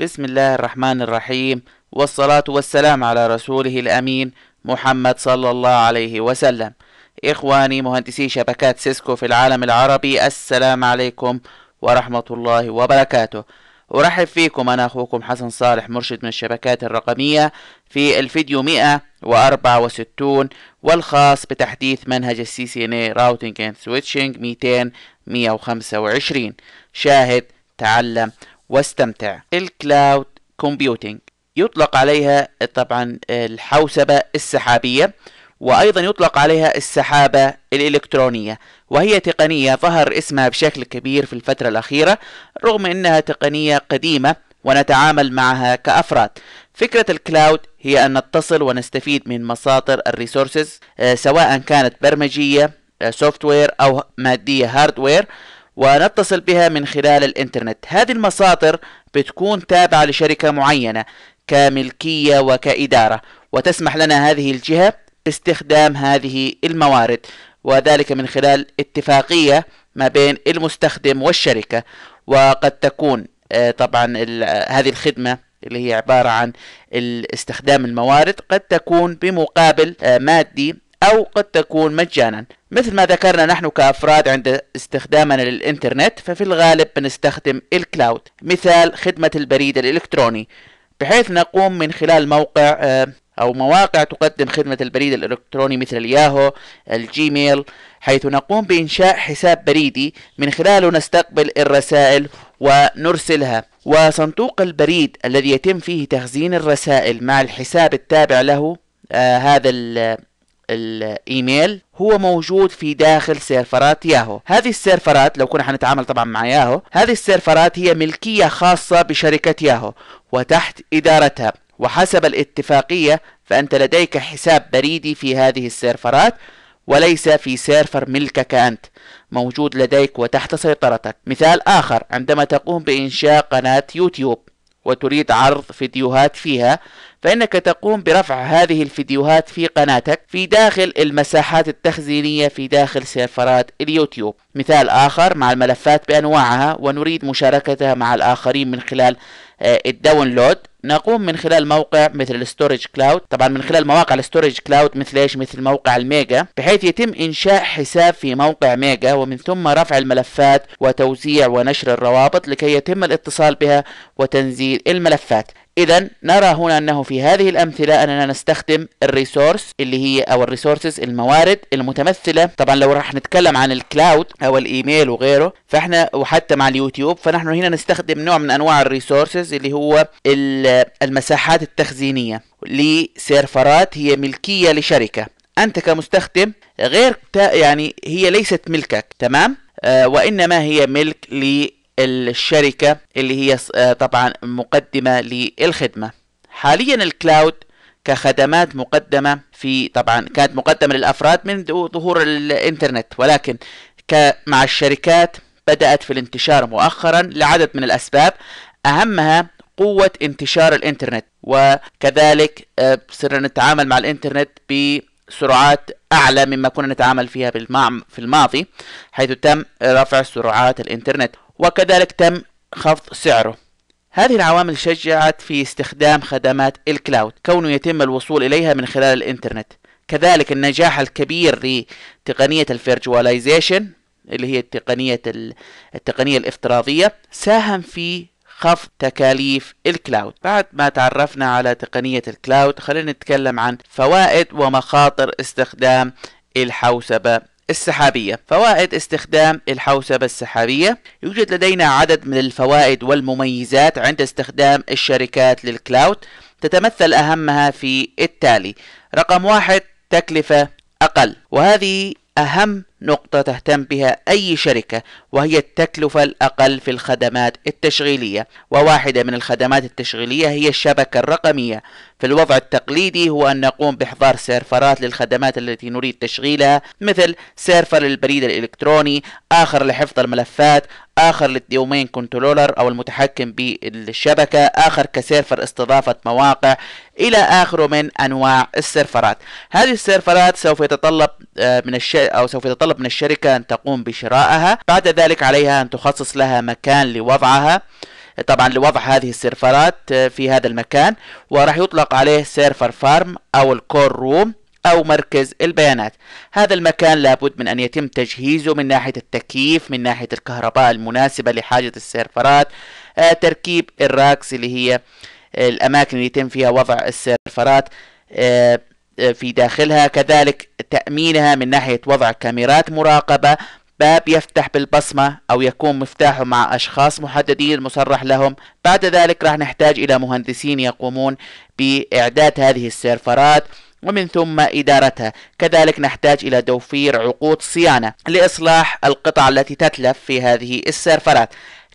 بسم الله الرحمن الرحيم والصلاة والسلام على رسوله الأمين محمد صلى الله عليه وسلم إخواني مهندسي شبكات سيسكو في العالم العربي السلام عليكم ورحمة الله وبركاته أرحب فيكم أنا أخوكم حسن صالح مرشد من الشبكات الرقمية في الفيديو 164 والخاص بتحديث منهج السي سي ان اي راوتنج اند سويتشنج 200 125 شاهد تعلم واستمتع الكلاود كومبيوتينج يطلق عليها طبعا الحوسبة السحابية وأيضا يطلق عليها السحابة الإلكترونية وهي تقنية ظهر اسمها بشكل كبير في الفترة الأخيرة رغم أنها تقنية قديمة ونتعامل معها كأفراد فكرة الكلاود هي أن نتصل ونستفيد من مصادر الريسورسز آه، سواء كانت برمجية سوفتوير آه، أو مادية هاردوير ونتصل بها من خلال الانترنت هذه المصادر بتكون تابعة لشركة معينة كملكية وكإدارة وتسمح لنا هذه الجهة باستخدام هذه الموارد وذلك من خلال اتفاقية ما بين المستخدم والشركة وقد تكون آه، طبعا هذه الخدمة اللي هي عبارة عن استخدام الموارد قد تكون بمقابل آه، مادي أو قد تكون مجانا مثل ما ذكرنا نحن كأفراد عند استخدامنا للإنترنت ففي الغالب بنستخدم الكلاود مثال خدمة البريد الإلكتروني بحيث نقوم من خلال موقع آه، أو مواقع تقدم خدمة البريد الإلكتروني مثل الياهو الجيميل حيث نقوم بإنشاء حساب بريدي من خلاله نستقبل الرسائل ونرسلها وصندوق البريد الذي يتم فيه تخزين الرسائل مع الحساب التابع له آه هذا الايميل هو موجود في داخل سيرفرات ياهو هذه السيرفرات لو كنا حنتعامل طبعا مع ياهو هذه السيرفرات هي ملكية خاصة بشركة ياهو وتحت إدارتها وحسب الاتفاقية فأنت لديك حساب بريدي في هذه السيرفرات وليس في سيرفر ملكك أنت موجود لديك وتحت سيطرتك مثال آخر عندما تقوم بإنشاء قناة يوتيوب وتريد عرض فيديوهات فيها فإنك تقوم برفع هذه الفيديوهات في قناتك في داخل المساحات التخزينية في داخل سيرفرات اليوتيوب مثال آخر مع الملفات بأنواعها ونريد مشاركتها مع الآخرين من خلال آه، الداونلود نقوم من خلال موقع مثل الستورج كلاود طبعا من خلال مواقع الستورج كلاود مثل ايش مثل موقع الميجا بحيث يتم انشاء حساب في موقع ميجا ومن ثم رفع الملفات وتوزيع ونشر الروابط لكي يتم الاتصال بها وتنزيل الملفات اذا نرى هنا انه في هذه الامثله اننا نستخدم الريسورس اللي هي او الريسورسز الموارد المتمثله طبعا لو راح نتكلم عن الكلاود او الايميل وغيره فاحنا وحتى مع اليوتيوب فنحن هنا نستخدم نوع من انواع الريسورسز اللي هو المساحات التخزينيه لسيرفرات هي ملكيه لشركه انت كمستخدم غير يعني هي ليست ملكك تمام آه، وانما هي ملك ل الشركة اللي هي آه، طبعا مقدمة للخدمة حاليا الكلاود كخدمات مقدمة في طبعا كانت مقدمة للأفراد من ظهور الإنترنت ولكن مع الشركات بدأت في الانتشار مؤخرا لعدد من الأسباب أهمها قوة انتشار الإنترنت وكذلك آه، صرنا نتعامل مع الإنترنت بسرعات أعلى مما كنا نتعامل فيها في الماضي حيث تم رفع سرعات الإنترنت وكذلك تم خفض سعره هذه العوامل شجعت في استخدام خدمات الكلاود كونه يتم الوصول إليها من خلال الإنترنت كذلك النجاح الكبير لتقنية الفيرجواليزيشن اللي هي التقنية التقنية الافتراضية ساهم في خفض تكاليف الكلاود بعد ما تعرفنا على تقنية الكلاود خلينا نتكلم عن فوائد ومخاطر استخدام الحوسبة السحابية فوائد استخدام الحوسبة السحابية يوجد لدينا عدد من الفوائد والمميزات عند استخدام الشركات للكلاود تتمثل أهمها في التالي رقم واحد تكلفة أقل وهذه أهم نقطة تهتم بها أي شركة وهي التكلفة الأقل في الخدمات التشغيلية وواحدة من الخدمات التشغيلية هي الشبكة الرقمية في الوضع التقليدي هو أن نقوم بإحضار سيرفرات للخدمات التي نريد تشغيلها مثل سيرفر للبريد الإلكتروني آخر لحفظ الملفات آخر للدومين كنترولر أو المتحكم بالشبكة آخر كسيرفر استضافة مواقع إلى آخره من أنواع السيرفرات هذه السيرفرات سوف يتطلب آه، من الش... أو سوف يتطلب من الشركة أن تقوم بشرائها بعد ذلك عليها أن تخصص لها مكان لوضعها طبعا لوضع هذه السيرفرات آه، في هذا المكان وراح يطلق عليه سيرفر فارم او الكور روم أو مركز البيانات هذا المكان لابد من أن يتم تجهيزه من ناحية التكييف من ناحية الكهرباء المناسبة لحاجة السيرفرات آه، تركيب الراكس اللي هي الأماكن اللي يتم فيها وضع السيرفرات آه، في داخلها كذلك تأمينها من ناحية وضع كاميرات مراقبة باب يفتح بالبصمة أو يكون مفتاحه مع أشخاص محددين مصرح لهم بعد ذلك راح نحتاج إلى مهندسين يقومون بإعداد هذه السيرفرات ومن ثم إدارتها كذلك نحتاج إلى توفير عقود صيانة لإصلاح القطع التي تتلف في هذه السيرفرات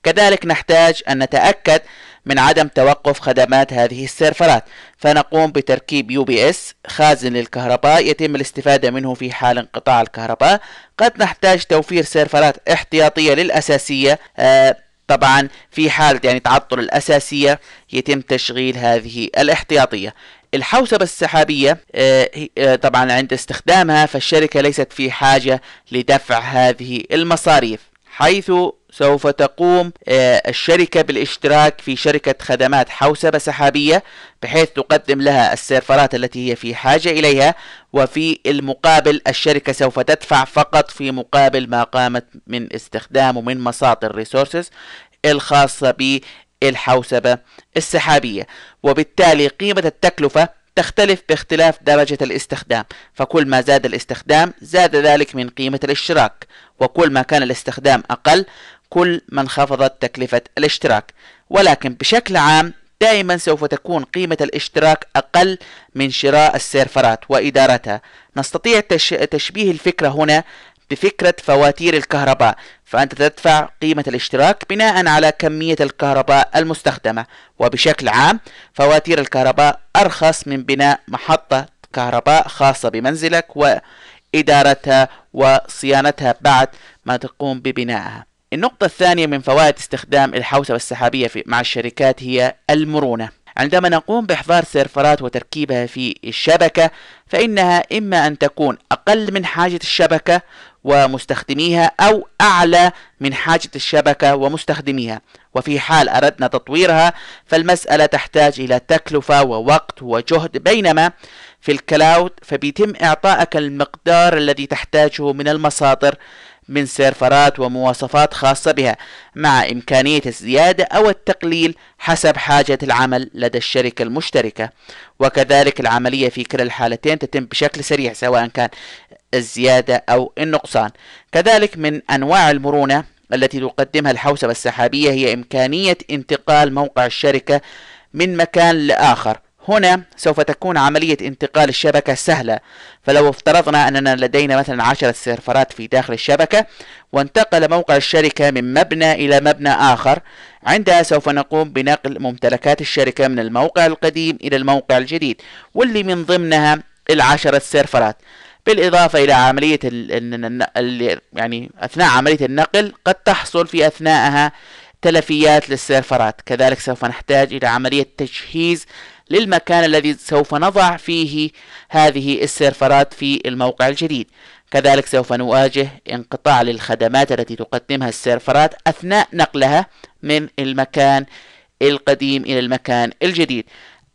كذلك نحتاج أن نتأكد من عدم توقف خدمات هذه السيرفرات فنقوم بتركيب يو بي اس خازن للكهرباء يتم الاستفادة منه في حال انقطاع الكهرباء قد نحتاج توفير سيرفرات احتياطية للأساسية آه طبعا في حالة يعني تعطل الأساسية يتم تشغيل هذه الاحتياطية الحوسبة السحابية آه، آه، طبعا عند استخدامها فالشركة ليست في حاجة لدفع هذه المصاريف حيث سوف تقوم آه، الشركة بالاشتراك في شركة خدمات حوسبة سحابية بحيث تقدم لها السيرفرات التي هي في حاجة إليها وفي المقابل الشركة سوف تدفع فقط في مقابل ما قامت من استخدامه من مصادر ريسورسز الخاصة بالحوسبة السحابية وبالتالي قيمة التكلفة تختلف باختلاف درجة الاستخدام فكل ما زاد الاستخدام زاد ذلك من قيمة الاشتراك وكل ما كان الاستخدام أقل كل ما انخفضت تكلفة الاشتراك ولكن بشكل عام دائما سوف تكون قيمة الاشتراك أقل من شراء السيرفرات وإدارتها نستطيع تشبيه الفكرة هنا بفكرة فواتير الكهرباء فأنت تدفع قيمة الاشتراك بناء على كمية الكهرباء المستخدمة وبشكل عام فواتير الكهرباء أرخص من بناء محطة كهرباء خاصة بمنزلك وإدارتها وصيانتها بعد ما تقوم ببنائها النقطة الثانية من فوائد استخدام الحوسبة السحابية مع الشركات هي المرونة عندما نقوم بإحضار سيرفرات وتركيبها في الشبكة فإنها إما أن تكون أقل من حاجة الشبكة ومستخدميها أو أعلى من حاجة الشبكة ومستخدميها وفي حال أردنا تطويرها فالمسألة تحتاج إلى تكلفة ووقت وجهد بينما في الكلاود فبيتم إعطائك المقدار الذي تحتاجه من المصادر من سيرفرات ومواصفات خاصة بها مع إمكانية الزيادة أو التقليل حسب حاجة العمل لدى الشركة المشتركة وكذلك العملية في كلا الحالتين تتم بشكل سريع سواء كان الزيادة أو النقصان كذلك من أنواع المرونة التي تقدمها الحوسبة السحابية هي إمكانية انتقال موقع الشركة من مكان لآخر هنا سوف تكون عملية انتقال الشبكة سهلة فلو افترضنا أننا لدينا مثلا عشرة سيرفرات في داخل الشبكة وانتقل موقع الشركة من مبنى إلى مبنى آخر عندها سوف نقوم بنقل ممتلكات الشركة من الموقع القديم إلى الموقع الجديد واللي من ضمنها العشرة سيرفرات بالإضافة إلى عملية اللي يعني أثناء عملية النقل قد تحصل في أثناءها تلفيات للسيرفرات كذلك سوف نحتاج إلى عملية تجهيز للمكان الذي سوف نضع فيه هذه السيرفرات في الموقع الجديد كذلك سوف نواجه انقطاع للخدمات التي تقدمها السيرفرات أثناء نقلها من المكان القديم إلى المكان الجديد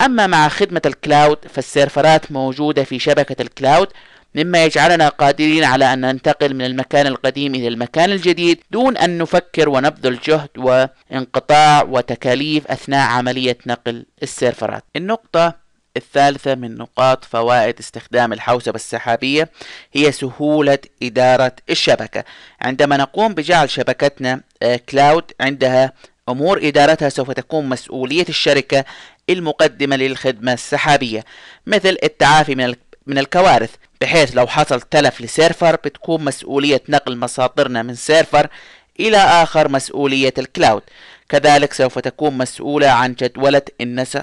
أما مع خدمة الكلاود فالسيرفرات موجودة في شبكة الكلاود مما يجعلنا قادرين على أن ننتقل من المكان القديم إلى المكان الجديد دون أن نفكر ونبذل جهد وانقطاع وتكاليف أثناء عملية نقل السيرفرات النقطة الثالثة من نقاط فوائد استخدام الحوسبة السحابية هي سهولة إدارة الشبكة عندما نقوم بجعل شبكتنا آه، كلاود عندها أمور إدارتها سوف تكون مسؤولية الشركة المقدمة للخدمة السحابية مثل التعافي من من الكوارث بحيث لو حصل تلف لسيرفر بتكون مسؤولية نقل مصادرنا من سيرفر إلى آخر مسؤولية الكلاود كذلك سوف تكون مسؤولة عن جدولة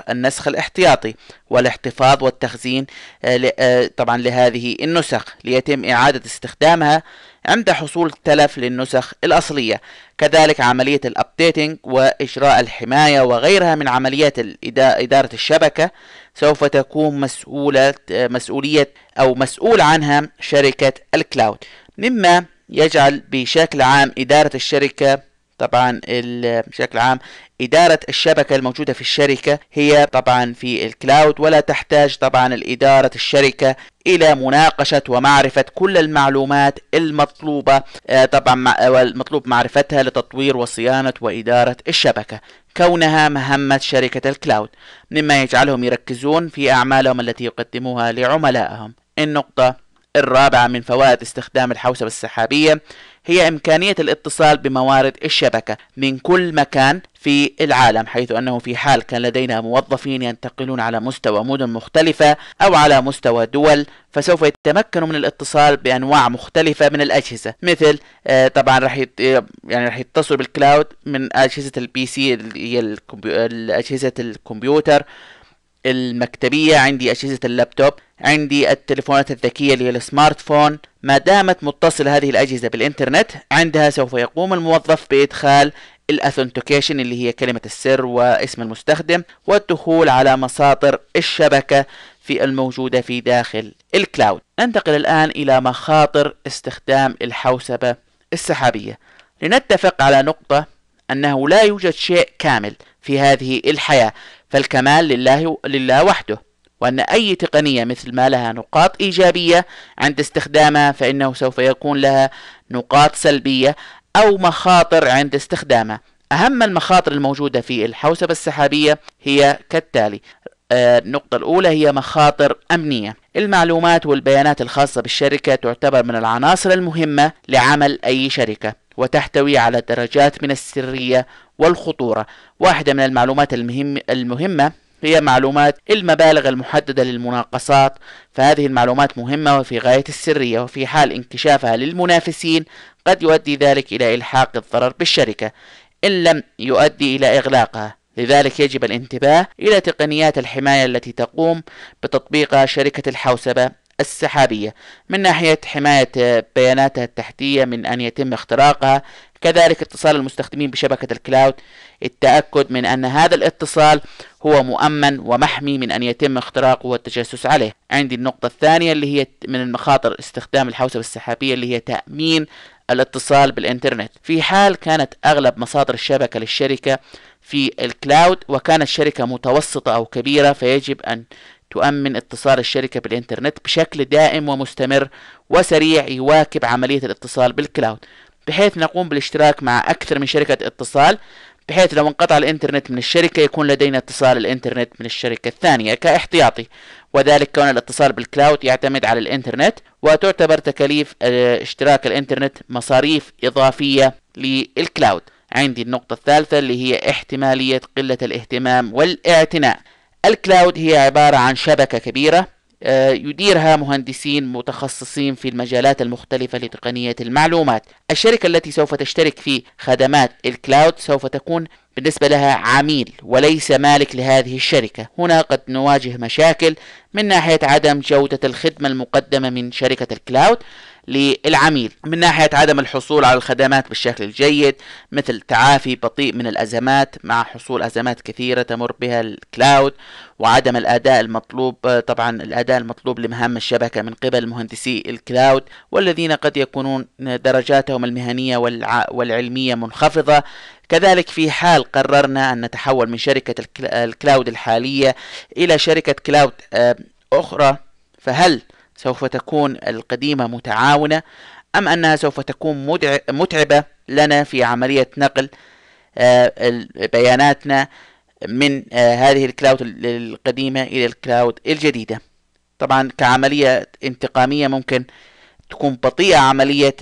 النسخ, الاحتياطي والاحتفاظ والتخزين آه، آه، طبعا لهذه النسخ ليتم إعادة استخدامها عند حصول تلف للنسخ الأصلية كذلك عملية الأبديتنج وإجراء الحماية وغيرها من عمليات إدارة الشبكة سوف تكون مسؤولة مسؤولية أو مسؤول عنها شركة الكلاود مما يجعل بشكل عام إدارة الشركة طبعا بشكل عام إدارة الشبكة الموجودة في الشركة هي طبعا في الكلاود ولا تحتاج طبعا الإدارة الشركة إلى مناقشة ومعرفة كل المعلومات المطلوبة آه، طبعا المطلوب معرفتها لتطوير وصيانة وإدارة الشبكة كونها مهمة شركة الكلاود مما يجعلهم يركزون في أعمالهم التي يقدموها لعملائهم النقطة الرابعة من فوائد استخدام الحوسبة السحابية هي إمكانية الاتصال بموارد الشبكة من كل مكان في العالم حيث أنه في حال كان لدينا موظفين ينتقلون على مستوى مدن مختلفة أو على مستوى دول فسوف يتمكنوا من الاتصال بأنواع مختلفة من الأجهزة مثل آه، طبعا راح يعني راح يتصلوا بالكلاود من أجهزة البي سي اللي هي أجهزة الكمبيوتر المكتبية عندي أجهزة اللابتوب عندي التلفونات الذكية اللي هي السمارت فون ما دامت متصلة هذه الأجهزة بالإنترنت عندها سوف يقوم الموظف بإدخال الاثنتيكيشن اللي هي كلمة السر واسم المستخدم والدخول على مصادر الشبكة في الموجودة في داخل الكلاود ننتقل الآن إلى مخاطر استخدام الحوسبة السحابية لنتفق على نقطة أنه لا يوجد شيء كامل في هذه الحياة فالكمال لله, لله وحده وأن أي تقنية مثل ما لها نقاط إيجابية عند استخدامها فإنه سوف يكون لها نقاط سلبية أو مخاطر عند استخدامها أهم المخاطر الموجودة في الحوسبة السحابية هي كالتالي آه، النقطة الأولى هي مخاطر أمنية المعلومات والبيانات الخاصة بالشركة تعتبر من العناصر المهمة لعمل أي شركة وتحتوي على درجات من السرية والخطورة واحدة من المعلومات المهم المهمة هي معلومات المبالغ المحددة للمناقصات فهذه المعلومات مهمة وفي غاية السرية وفي حال انكشافها للمنافسين قد يؤدي ذلك إلى إلحاق الضرر بالشركة إن لم يؤدي إلى إغلاقها لذلك يجب الانتباه إلى تقنيات الحماية التي تقوم بتطبيقها شركة الحوسبة السحابية من ناحية حماية بياناتها التحتية من أن يتم اختراقها كذلك اتصال المستخدمين بشبكة الكلاود التأكد من أن هذا الاتصال هو مؤمن ومحمي من أن يتم اختراقه والتجسس عليه عندي النقطة الثانية اللي هي من المخاطر استخدام الحوسبة السحابية اللي هي تأمين الاتصال بالإنترنت في حال كانت أغلب مصادر الشبكة للشركة في الكلاود وكانت شركة متوسطة أو كبيرة فيجب أن تؤمن اتصال الشركة بالإنترنت بشكل دائم ومستمر وسريع يواكب عملية الاتصال بالكلاود بحيث نقوم بالاشتراك مع أكثر من شركة اتصال بحيث لو انقطع الإنترنت من الشركة يكون لدينا اتصال الإنترنت من الشركة الثانية كاحتياطي وذلك كون الاتصال بالكلاود يعتمد على الإنترنت وتعتبر تكاليف آه، اشتراك الإنترنت مصاريف إضافية للكلاود عندي النقطة الثالثة اللي هي احتمالية قلة الاهتمام والاعتناء الكلاود هي عبارة عن شبكة كبيرة آه، يديرها مهندسين متخصصين في المجالات المختلفة لتقنية المعلومات الشركة التي سوف تشترك في خدمات الكلاود سوف تكون بالنسبة لها عميل وليس مالك لهذه الشركة هنا قد نواجه مشاكل من ناحية عدم جودة الخدمة المقدمة من شركة الكلاود للعميل من ناحية عدم الحصول على الخدمات بالشكل الجيد مثل تعافي بطيء من الأزمات مع حصول أزمات كثيرة تمر بها الكلاود وعدم الأداء المطلوب طبعا الأداء المطلوب لمهام الشبكة من قبل مهندسي الكلاود والذين قد يكونون درجاتهم المهنية والعلمية منخفضة كذلك في حال قررنا أن نتحول من شركة الكلاود الحالية إلى شركة كلاود آه، أخرى فهل سوف تكون القديمة متعاونة أم أنها سوف تكون متعبة لنا في عملية نقل آه، بياناتنا من آه، هذه الكلاود القديمة إلى الكلاود الجديدة طبعا كعملية انتقامية ممكن تكون بطيئة عملية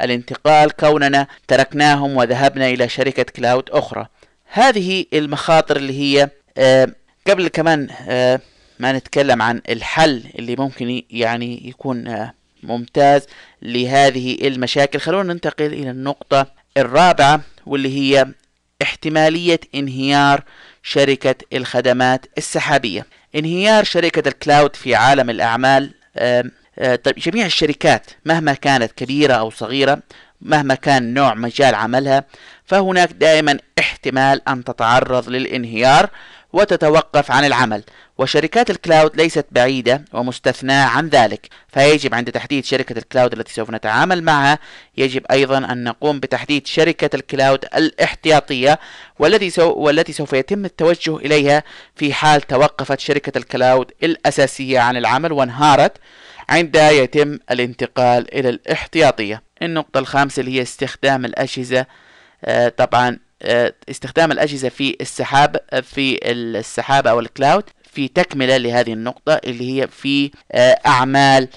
الانتقال كوننا تركناهم وذهبنا إلى شركة كلاود أخرى هذه المخاطر اللي هي آه، قبل كمان ما نتكلم عن الحل اللي ممكن يعني يكون آه، ممتاز لهذه المشاكل خلونا ننتقل إلى النقطة الرابعة واللي هي احتمالية انهيار شركة الخدمات السحابية انهيار شركة الكلاود في عالم الأعمال آه، طيب جميع الشركات مهما كانت كبيرة أو صغيرة مهما كان نوع مجال عملها فهناك دائما احتمال أن تتعرض للانهيار وتتوقف عن العمل وشركات الكلاود ليست بعيدة ومستثناة عن ذلك فيجب عند تحديد شركة الكلاود التي سوف نتعامل معها يجب أيضا أن نقوم بتحديد شركة الكلاود الاحتياطية والتي سوف, والتي سوف يتم التوجه إليها في حال توقفت شركة الكلاود الأساسية عن العمل وانهارت عندها يتم الانتقال إلى الاحتياطية النقطة الخامسة اللي هي استخدام الأجهزة آه، طبعا آه، استخدام الأجهزة في السحاب آه، في السحاب أو الكلاود في تكملة لهذه النقطة اللي هي في آه، أعمال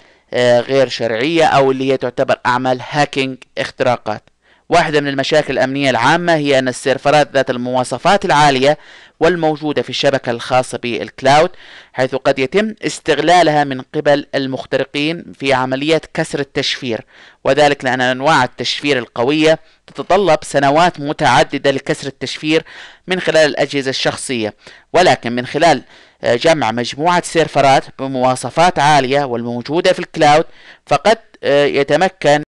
غير شرعية أو اللي هي تعتبر أعمال هاكينج اختراقات واحدة من المشاكل الأمنية العامة هي أن السيرفرات ذات المواصفات العالية والموجودة في الشبكة الخاصة بالكلاود حيث قد يتم استغلالها من قبل المخترقين في عملية كسر التشفير وذلك لأن أنواع التشفير القوية تتطلب سنوات متعددة لكسر التشفير من خلال الأجهزة الشخصية ولكن من خلال آه، جمع مجموعة سيرفرات بمواصفات عالية والموجودة في الكلاود فقد آه، يتمكن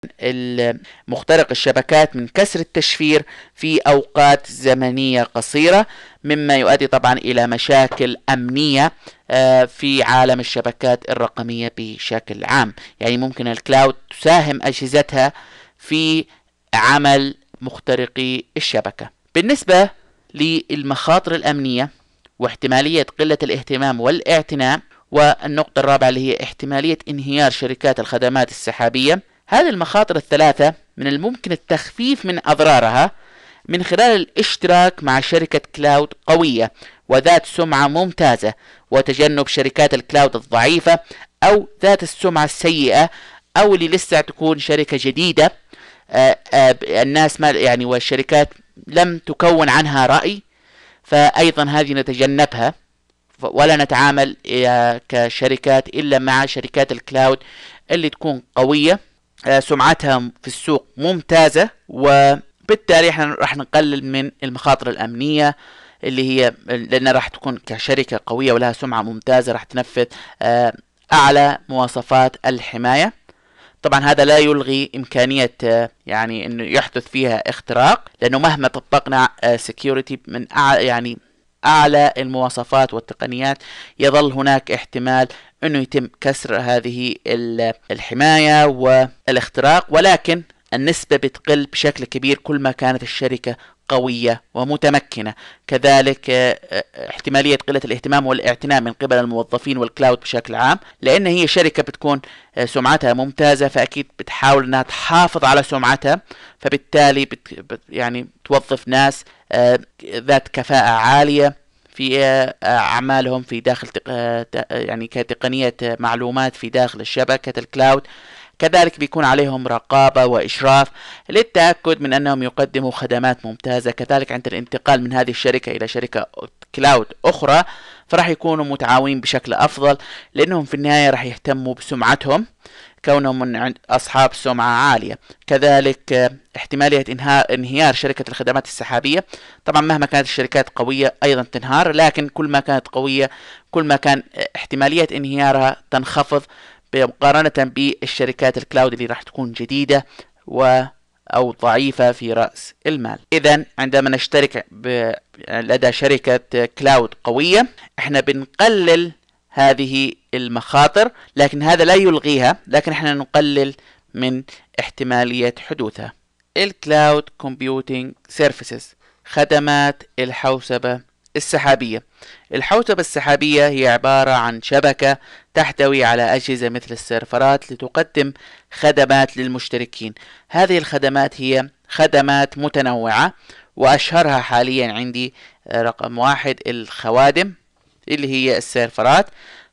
مخترق الشبكات من كسر التشفير في أوقات زمنية قصيرة مما يؤدي طبعا إلى مشاكل أمنية آه، في عالم الشبكات الرقمية بشكل عام يعني ممكن الكلاود تساهم أجهزتها في عمل مخترقي الشبكة بالنسبة للمخاطر الأمنية واحتمالية قلة الاهتمام والاعتناء والنقطة الرابعة اللي هي احتمالية انهيار شركات الخدمات السحابية هذه المخاطر الثلاثة من الممكن التخفيف من أضرارها من خلال الاشتراك مع شركة كلاود قوية وذات سمعة ممتازة وتجنب شركات الكلاود الضعيفة أو ذات السمعة السيئة أو اللي لسه تكون شركة جديدة آه، آه، الناس ما يعني والشركات لم تكون عنها رأي فأيضا هذه نتجنبها ولا نتعامل كشركات إلا مع شركات الكلاود اللي تكون قوية آه، سمعتها في السوق ممتازة وبالتالي احنا راح نقلل من المخاطر الأمنية اللي هي لأنها راح تكون كشركة قوية ولها سمعة ممتازة راح تنفذ آه، أعلى مواصفات الحماية طبعا هذا لا يلغي إمكانية آه، يعني أنه يحدث فيها اختراق لأنه مهما طبقنا سكيورتي آه، من يعني أعلى المواصفات والتقنيات يظل هناك احتمال أنه يتم كسر هذه الحماية والاختراق ولكن النسبة بتقل بشكل كبير كل ما كانت الشركة قوية ومتمكنة كذلك آه، آه، احتمالية قلة الاهتمام والاعتناء من قبل الموظفين والكلاود بشكل عام لأن هي شركة بتكون آه، سمعتها ممتازة فأكيد بتحاول أنها تحافظ على سمعتها فبالتالي بت يعني توظف ناس ذات كفاءة عالية في أعمالهم في داخل يعني كتقنية معلومات في داخل شبكة الكلاود كذلك بيكون عليهم رقابة وإشراف للتأكد من أنهم يقدموا خدمات ممتازة كذلك عند الانتقال من هذه الشركة إلى شركة كلاود أخرى فراح يكونوا متعاونين بشكل أفضل لأنهم في النهاية راح يهتموا بسمعتهم كونهم من أصحاب سمعة عالية كذلك آه، احتمالية إنهاء انهيار شركة الخدمات السحابية طبعا مهما كانت الشركات قوية أيضا تنهار لكن كل ما كانت قوية كل ما كان آه، احتمالية انهيارها تنخفض مقارنة بالشركات الكلاود اللي راح تكون جديدة و أو ضعيفة في رأس المال إذا عندما نشترك لدى شركة كلاود قوية احنا بنقلل هذه المخاطر لكن هذا لا يلغيها لكن احنا نقلل من احتمالية حدوثها الكلاود كومبيوتينج سيرفيسز خدمات الحوسبة السحابية الحوسبة السحابية هي عبارة عن شبكة تحتوي على أجهزة مثل السيرفرات لتقدم خدمات للمشتركين هذه الخدمات هي خدمات متنوعة وأشهرها حاليا عندي آه، رقم واحد الخوادم اللي هي السيرفرات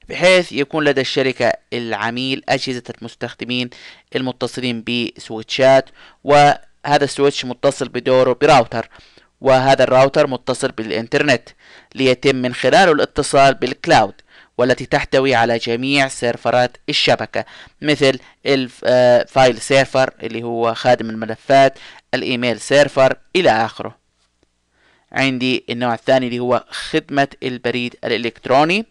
بحيث يكون لدى الشركة العميل أجهزة المستخدمين المتصلين بسويتشات وهذا السويتش متصل بدوره براوتر وهذا الراوتر متصل بالإنترنت ليتم من خلاله الاتصال بالكلاود والتي تحتوي على جميع سيرفرات الشبكة مثل الفايل آه، سيرفر اللي هو خادم الملفات الإيميل سيرفر إلى آخره عندي النوع الثاني اللي هو خدمة البريد الإلكتروني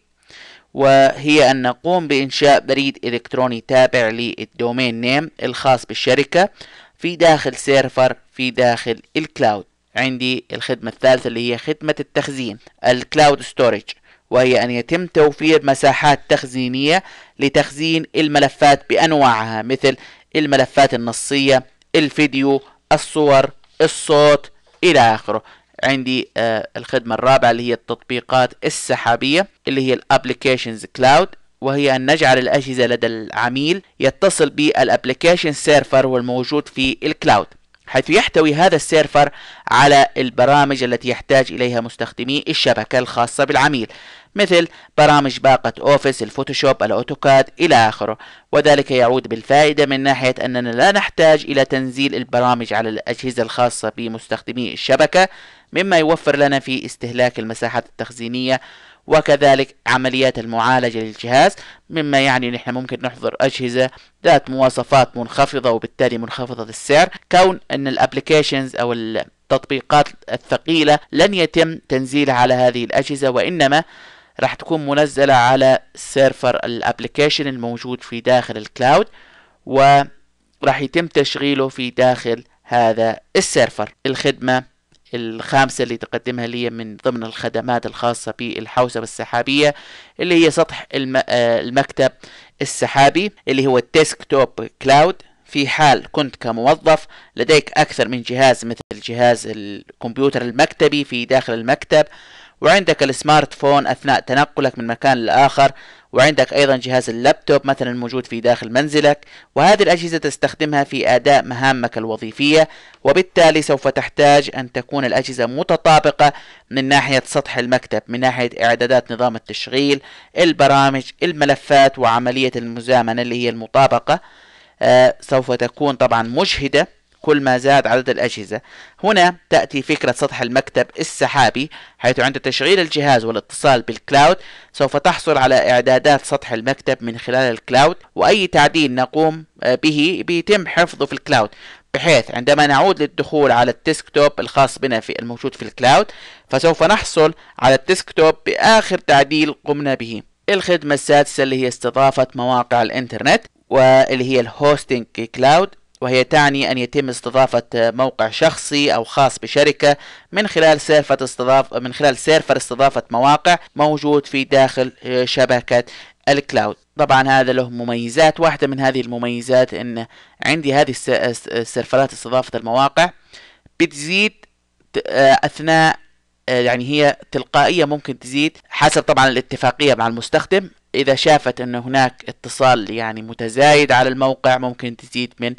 وهي أن نقوم بإنشاء بريد إلكتروني تابع للدومين نيم الخاص بالشركة في داخل سيرفر في داخل الكلاود عندي الخدمة الثالثة اللي هي خدمة التخزين الكلاود ستوريج وهي أن يتم توفير مساحات تخزينية لتخزين الملفات بأنواعها مثل الملفات النصية الفيديو الصور الصوت إلى آخره عندي آه الخدمة الرابعة اللي هي التطبيقات السحابية اللي هي الابليكيشنز كلاود وهي أن نجعل الأجهزة لدى العميل يتصل بالابليكيشن سيرفر والموجود في الكلاود حيث يحتوي هذا السيرفر على البرامج التي يحتاج إليها مستخدمي الشبكة الخاصة بالعميل مثل برامج باقة أوفيس، الفوتوشوب، الأوتوكاد إلى آخره وذلك يعود بالفائدة من ناحية أننا لا نحتاج إلى تنزيل البرامج على الأجهزة الخاصة بمستخدمي الشبكة مما يوفر لنا في استهلاك المساحات التخزينية وكذلك عمليات المعالجة للجهاز مما يعني ان احنا ممكن نحضر اجهزة ذات مواصفات منخفضة وبالتالي منخفضة السعر كون ان الابليكيشنز او التطبيقات الثقيلة لن يتم تنزيلها على هذه الاجهزة وانما راح تكون منزلة على سيرفر الابليكيشن الموجود في داخل الكلاود وراح يتم تشغيله في داخل هذا السيرفر الخدمة الخامسة اللي تقدمها لي من ضمن الخدمات الخاصة بالحوسبة السحابية اللي هي سطح آه، المكتب السحابي اللي هو الديسكتوب كلاود في حال كنت كموظف لديك أكثر من جهاز مثل جهاز الكمبيوتر المكتبي في داخل المكتب وعندك السمارت فون أثناء تنقلك من مكان لآخر وعندك أيضا جهاز اللابتوب مثلا موجود في داخل منزلك وهذه الأجهزة تستخدمها في أداء مهامك الوظيفية وبالتالي سوف تحتاج أن تكون الأجهزة متطابقة من ناحية سطح المكتب من ناحية إعدادات نظام التشغيل البرامج الملفات وعملية المزامنة اللي هي المطابقة آه، سوف تكون طبعا مجهدة كل ما زاد عدد الأجهزة هنا تأتي فكرة سطح المكتب السحابي حيث عند تشغيل الجهاز والاتصال بالكلاود سوف تحصل على إعدادات سطح المكتب من خلال الكلاود وأي تعديل نقوم آه، به بيتم حفظه في الكلاود بحيث عندما نعود للدخول على الديسكتوب الخاص بنا في الموجود في الكلاود فسوف نحصل على الديسكتوب بآخر تعديل قمنا به الخدمة السادسة اللي هي استضافة مواقع الإنترنت واللي هي الهوستنج كلاود وهي تعني أن يتم استضافة موقع شخصي أو خاص بشركة من خلال سيرفر استضافة من خلال سيرفر استضافة مواقع موجود في داخل شبكة الكلاود طبعا هذا له مميزات واحدة من هذه المميزات أن عندي هذه السيرفرات استضافة المواقع بتزيد أثناء يعني هي تلقائية ممكن تزيد حسب طبعا الاتفاقية مع المستخدم إذا شافت أن هناك اتصال يعني متزايد على الموقع ممكن تزيد من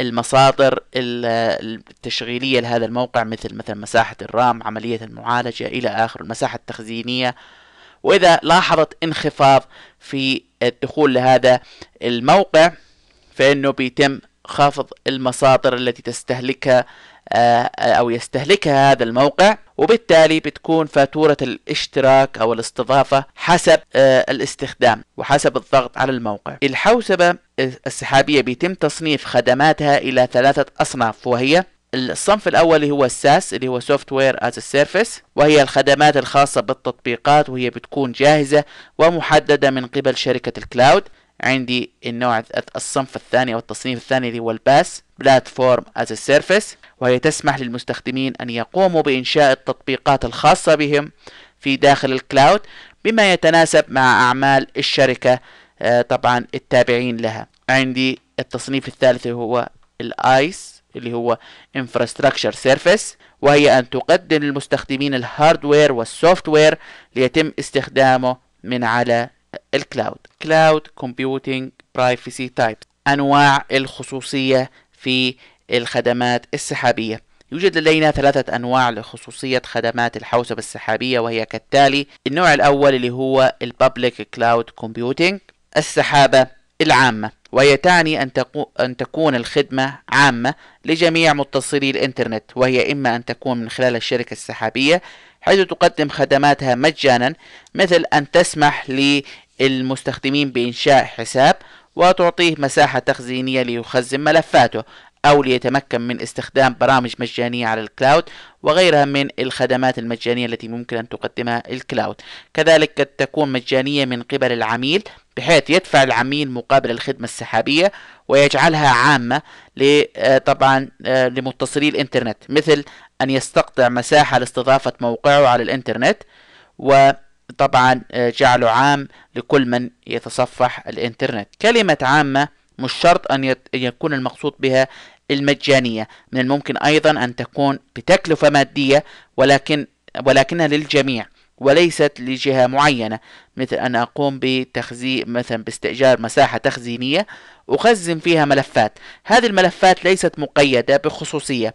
المصادر التشغيلية لهذا الموقع مثل مثلا مساحة الرام عملية المعالجة إلى آخر المساحة التخزينية وإذا لاحظت انخفاض في الدخول لهذا الموقع فإنه بيتم خفض المصادر التي تستهلكها آه، أو يستهلكها هذا الموقع وبالتالي بتكون فاتورة الاشتراك أو الاستضافة حسب آه، الاستخدام وحسب الضغط على الموقع الحوسبة السحابية بيتم تصنيف خدماتها إلى ثلاثة أصناف وهي الصنف الأول اللي هو الساس اللي هو Software as a Service وهي الخدمات الخاصة بالتطبيقات وهي بتكون جاهزة ومحددة من قبل شركة الكلاود عندي النوع الصنف الثاني أو التصنيف الثاني اللي هو الباس بلاتفورم از سيرفيس وهي تسمح للمستخدمين أن يقوموا بإنشاء التطبيقات الخاصة بهم في داخل الكلاود بما يتناسب مع أعمال الشركة آه، طبعا التابعين لها عندي التصنيف الثالث هو الايس اللي هو انفراستراكشر e، سيرفيس وهي أن تقدم للمستخدمين الهاردوير والسوفتوير ليتم استخدامه من على الكلاود كلاود كومبيوتينج برايفسي تايب انواع الخصوصيه في الخدمات السحابيه يوجد لدينا ثلاثة أنواع لخصوصية خدمات الحوسبة السحابية وهي كالتالي النوع الأول اللي هو الببليك كلاود كومبيوتينج السحابة العامة وهي تعني أن, تقو أن تكون الخدمة عامة لجميع متصلي الإنترنت وهي إما أن تكون من خلال الشركة السحابية حيث تقدم خدماتها مجانا مثل أن تسمح للمستخدمين بإنشاء حساب وتعطيه مساحة تخزينية ليخزن ملفاته أو ليتمكن من استخدام برامج مجانية على الكلاود وغيرها من الخدمات المجانية التي ممكن أن تقدمها الكلاود كذلك قد تكون مجانية من قبل العميل بحيث يدفع العميل مقابل الخدمة السحابية ويجعلها عامة آه، طبعا آه، لمتصلي الإنترنت مثل أن يستقطع مساحة لاستضافة موقعه على الإنترنت و طبعا آه، جعله عام لكل من يتصفح الانترنت كلمة عامة مش شرط أن يكون المقصود بها المجانية من الممكن أيضا أن تكون بتكلفة مادية ولكن ولكنها للجميع وليست لجهة معينة مثل أن أقوم بتخزين مثلا باستئجار مساحة تخزينية أخزن فيها ملفات هذه الملفات ليست مقيدة بخصوصية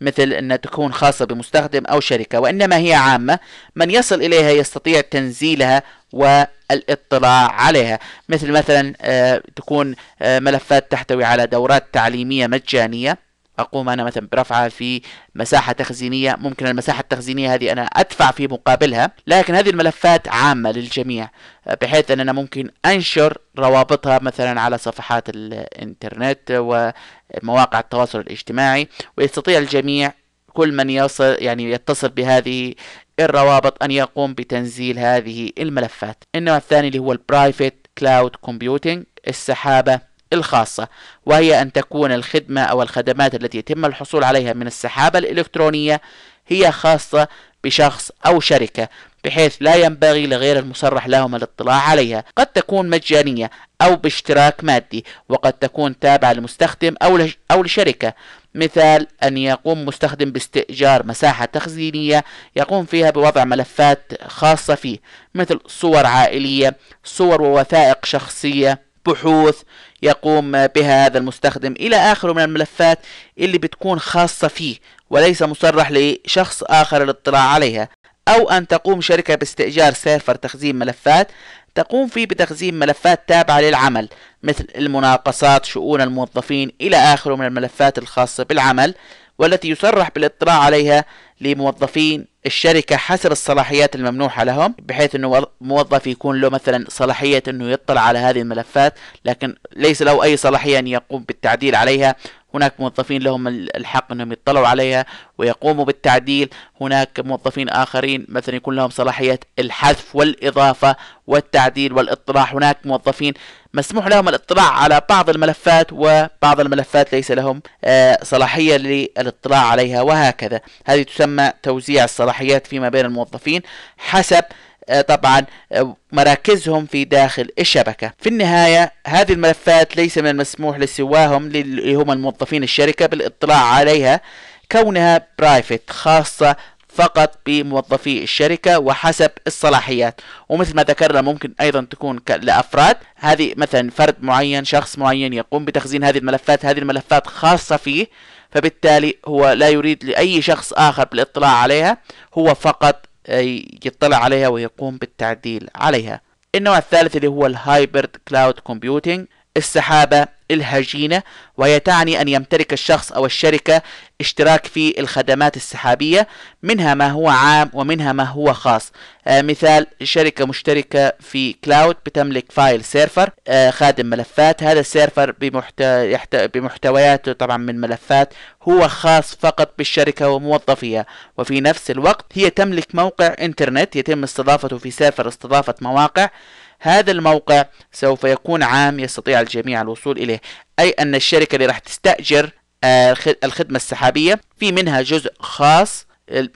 مثل أن تكون خاصة بمستخدم أو شركة وإنما هي عامة من يصل إليها يستطيع تنزيلها والاطلاع عليها مثل مثلا آه، تكون آه، ملفات تحتوي على دورات تعليمية مجانية أقوم أنا مثلا برفعها في مساحة تخزينية ممكن المساحة التخزينية هذه أنا أدفع في مقابلها لكن هذه الملفات عامة للجميع آه، بحيث أن أنا ممكن أنشر روابطها مثلا على صفحات الإنترنت ومواقع التواصل الاجتماعي ويستطيع الجميع كل من يصل يعني يتصل بهذه الروابط أن يقوم بتنزيل هذه الملفات النوع الثاني اللي هو البرايفت كلاود كومبيوتينج السحابة الخاصة وهي أن تكون الخدمة أو الخدمات التي يتم الحصول عليها من السحابة الإلكترونية هي خاصة بشخص أو شركة بحيث لا ينبغي لغير المصرح لهم الاطلاع عليها قد تكون مجانية أو باشتراك مادي وقد تكون تابعة لمستخدم أو, أو لشركة مثال أن يقوم مستخدم باستئجار مساحة تخزينية يقوم فيها بوضع ملفات خاصة فيه مثل صور عائلية صور ووثائق شخصية بحوث يقوم بها هذا المستخدم إلى آخره من الملفات اللي بتكون خاصة فيه وليس مصرح لشخص آخر الاطلاع عليها أو أن تقوم شركة باستئجار سيرفر تخزين ملفات تقوم فيه بتخزين ملفات تابعة للعمل مثل المناقصات شؤون الموظفين إلى آخره من الملفات الخاصة بالعمل والتي يصرح بالاطلاع عليها لموظفين الشركة حسب الصلاحيات الممنوحة لهم بحيث انه موظف يكون له مثلا صلاحية انه يطلع على هذه الملفات لكن ليس له اي صلاحية ان يقوم بالتعديل عليها هناك موظفين لهم الحق أنهم يطلعوا عليها ويقوموا بالتعديل هناك موظفين آخرين مثلا يكون لهم صلاحية الحذف والإضافة والتعديل والاطلاع هناك موظفين مسموح لهم الاطلاع على بعض الملفات وبعض الملفات ليس لهم آه، صلاحية للاطلاع عليها وهكذا هذه تسمى توزيع الصلاحيات فيما بين الموظفين حسب آه، طبعا آه، مراكزهم في داخل الشبكة في النهاية هذه الملفات ليس من المسموح لسواهم اللي هم الموظفين الشركة بالاطلاع عليها كونها برايفت خاصة فقط بموظفي الشركة وحسب الصلاحيات ومثل ما ذكرنا ممكن أيضا تكون لأفراد هذه مثلا فرد معين شخص معين يقوم بتخزين هذه الملفات هذه الملفات خاصة فيه فبالتالي هو لا يريد لأي شخص آخر بالاطلاع عليها هو فقط يطلع عليها ويقوم بالتعديل عليها النوع الثالث اللي هو الهايبرد كلاود كومبيوتينج السحابة الهجينة وهي تعني أن يمتلك الشخص أو الشركة اشتراك في الخدمات السحابية منها ما هو عام ومنها ما هو خاص آه مثال شركة مشتركة في كلاود بتملك فايل سيرفر آه خادم ملفات هذا السيرفر بمحت... يحت... بمحتوياته طبعا من ملفات هو خاص فقط بالشركة وموظفيها وفي نفس الوقت هي تملك موقع انترنت يتم استضافته في سيرفر استضافة مواقع هذا الموقع سوف يكون عام يستطيع الجميع الوصول إليه أي أن الشركة اللي راح تستأجر آه، الخدمة السحابية في منها جزء خاص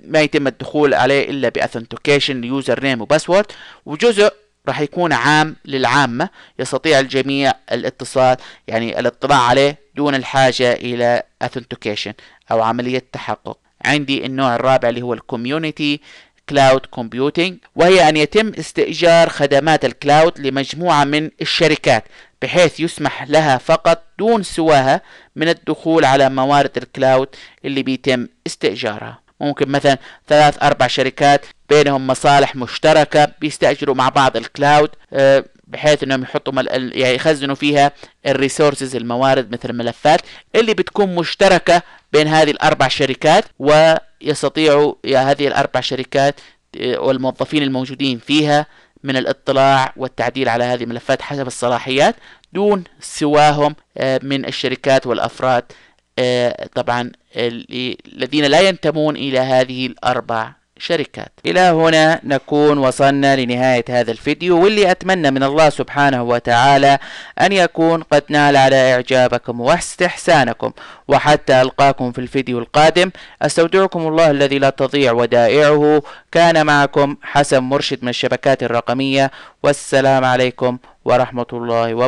ما يتم الدخول عليه إلا بأثنتيكيشن يوزر نيم وباسورد وجزء راح يكون عام للعامة يستطيع الجميع الاتصال يعني الاطلاع عليه دون الحاجة إلى اثنتيكيشن أو عملية تحقق عندي النوع الرابع اللي هو الكوميونيتي كلاود كومبيوتينج وهي أن يتم استئجار خدمات الكلاود لمجموعة من الشركات بحيث يسمح لها فقط دون سواها من الدخول على موارد الكلاود اللي بيتم استئجارها ممكن مثلا ثلاث أربع شركات بينهم مصالح مشتركة بيستأجروا مع بعض الكلاود آه، بحيث انهم يحطوا مل... يعني يخزنوا فيها الريسورسز الموارد مثل الملفات اللي بتكون مشتركه بين هذه الاربع شركات و يستطيع هذه الأربع شركات آه، والموظفين الموجودين فيها من الاطلاع والتعديل على هذه الملفات حسب الصلاحيات دون سواهم آه، من الشركات والأفراد آه، طبعا الذين لا ينتمون إلى هذه الأربع شركات إلى هنا نكون وصلنا لنهاية هذا الفيديو واللي أتمنى من الله سبحانه وتعالى أن يكون قد نال على إعجابكم واستحسانكم وحتى ألقاكم في الفيديو القادم أستودعكم الله الذي لا تضيع ودائعه كان معكم حسن مرشد من الشبكات الرقمية والسلام عليكم ورحمة الله وبركاته